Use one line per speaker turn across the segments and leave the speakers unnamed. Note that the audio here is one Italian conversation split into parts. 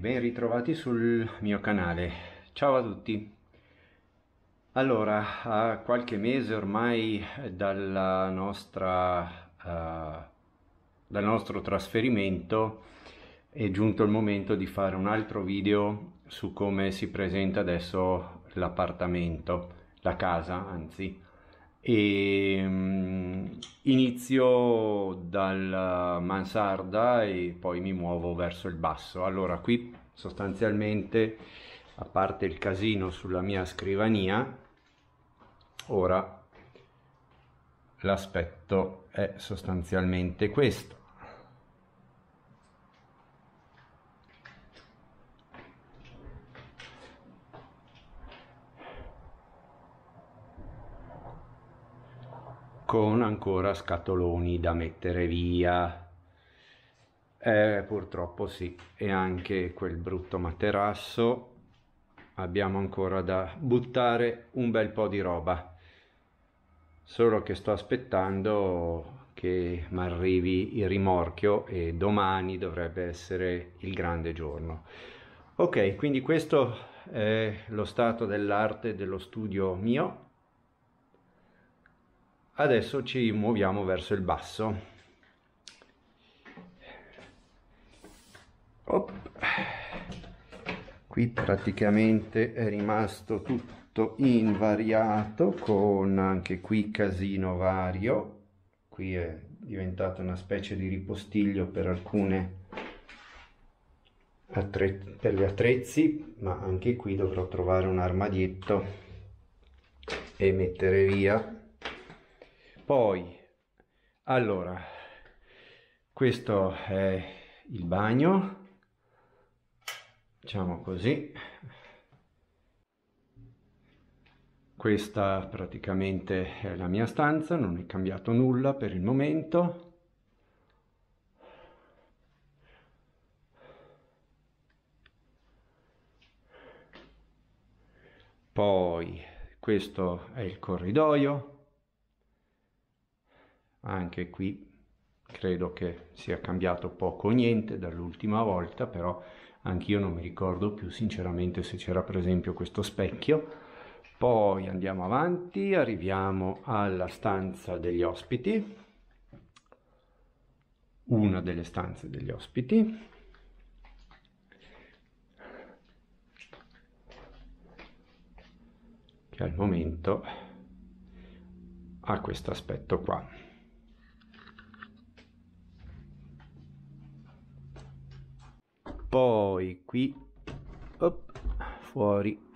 Ben ritrovati sul mio canale, ciao a tutti! Allora, a qualche mese ormai dalla nostra, uh, dal nostro trasferimento è giunto il momento di fare un altro video su come si presenta adesso l'appartamento, la casa anzi. E, ehm, inizio dalla mansarda e poi mi muovo verso il basso. Allora qui sostanzialmente, a parte il casino sulla mia scrivania, ora l'aspetto è sostanzialmente questo. con ancora scatoloni da mettere via eh, purtroppo sì e anche quel brutto materasso abbiamo ancora da buttare un bel po' di roba solo che sto aspettando che mi arrivi il rimorchio e domani dovrebbe essere il grande giorno ok quindi questo è lo stato dell'arte dello studio mio adesso ci muoviamo verso il basso Op. qui praticamente è rimasto tutto invariato con anche qui casino vario qui è diventato una specie di ripostiglio per alcune attrezzi, per gli attrezzi ma anche qui dovrò trovare un armadietto e mettere via poi, allora, questo è il bagno, diciamo così. Questa praticamente è la mia stanza, non è cambiato nulla per il momento. Poi questo è il corridoio anche qui credo che sia cambiato poco o niente dall'ultima volta però anch'io non mi ricordo più sinceramente se c'era per esempio questo specchio poi andiamo avanti arriviamo alla stanza degli ospiti una delle stanze degli ospiti che al momento ha questo aspetto qua poi qui op, fuori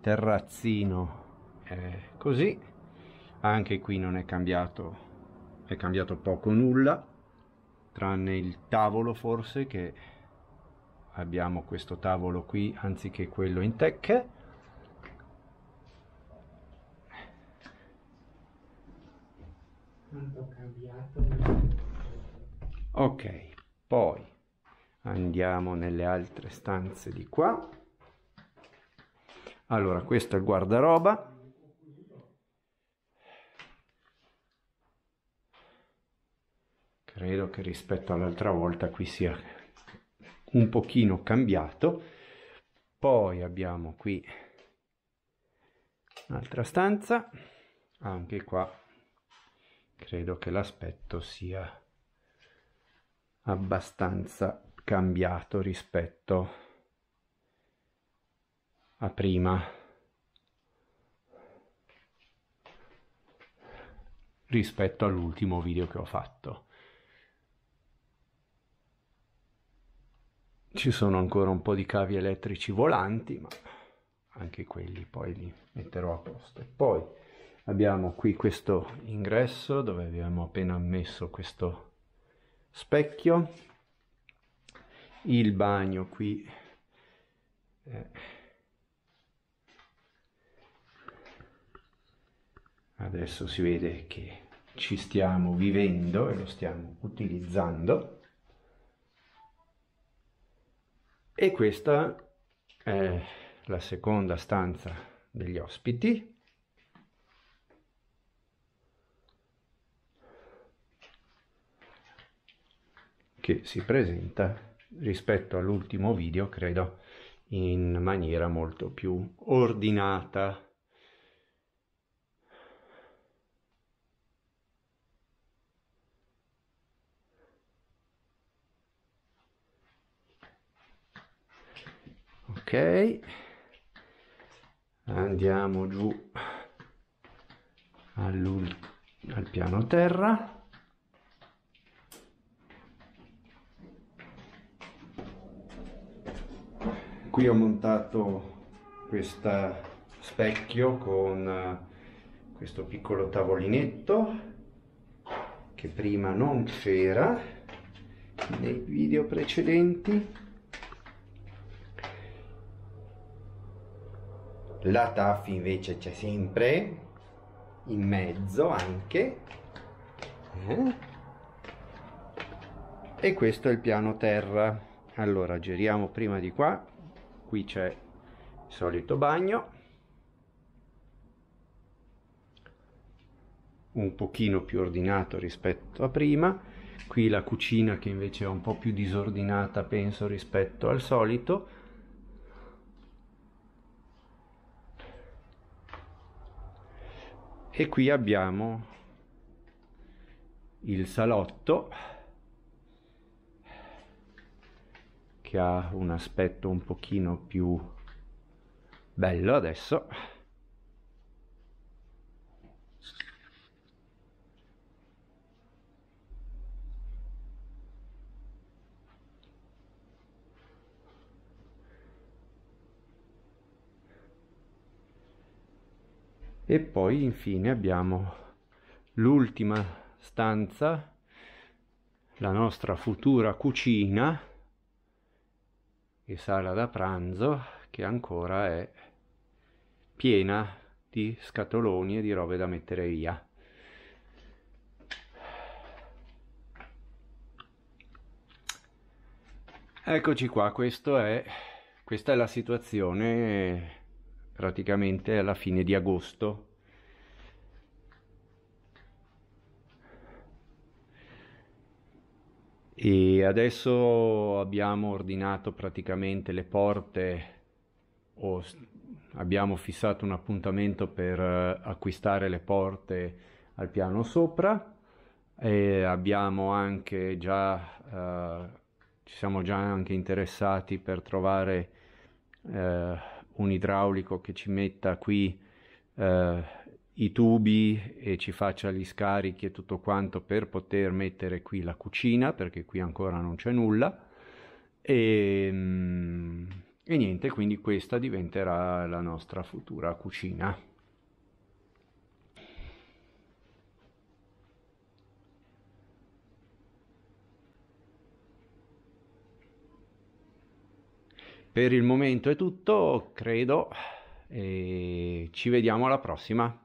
terrazzino è eh, così anche qui non è cambiato è cambiato poco nulla tranne il tavolo forse che abbiamo questo tavolo qui anziché quello in tech ok poi andiamo nelle altre stanze di qua allora questo è il guardaroba credo che rispetto all'altra volta qui sia un pochino cambiato poi abbiamo qui un'altra stanza anche qua credo che l'aspetto sia abbastanza cambiato rispetto a prima. rispetto all'ultimo video che ho fatto. Ci sono ancora un po' di cavi elettrici volanti, ma anche quelli poi li metterò a posto. Poi abbiamo qui questo ingresso dove abbiamo appena messo questo specchio il bagno qui eh. adesso si vede che ci stiamo vivendo e lo stiamo utilizzando e questa è la seconda stanza degli ospiti che si presenta rispetto all'ultimo video, credo, in maniera molto più ordinata. ok andiamo giù al piano terra qui ho montato questo specchio con eh, questo piccolo tavolinetto che prima non c'era nei video precedenti la TAF invece c'è sempre in mezzo anche eh? e questo è il piano terra allora giriamo prima di qua qui c'è il solito bagno un pochino più ordinato rispetto a prima qui la cucina che invece è un po' più disordinata penso rispetto al solito e qui abbiamo il salotto che ha un aspetto un pochino più bello adesso e poi infine abbiamo l'ultima stanza la nostra futura cucina e sala da pranzo che ancora è piena di scatoloni e di robe da mettere via. Eccoci qua, è, questa è la situazione praticamente alla fine di agosto E adesso abbiamo ordinato praticamente le porte o abbiamo fissato un appuntamento per eh, acquistare le porte al piano sopra e abbiamo anche già eh, ci siamo già anche interessati per trovare eh, un idraulico che ci metta qui eh, i tubi e ci faccia gli scarichi e tutto quanto per poter mettere qui la cucina perché qui ancora non c'è nulla e, ehm, e niente quindi questa diventerà la nostra futura cucina per il momento è tutto credo e ci vediamo alla prossima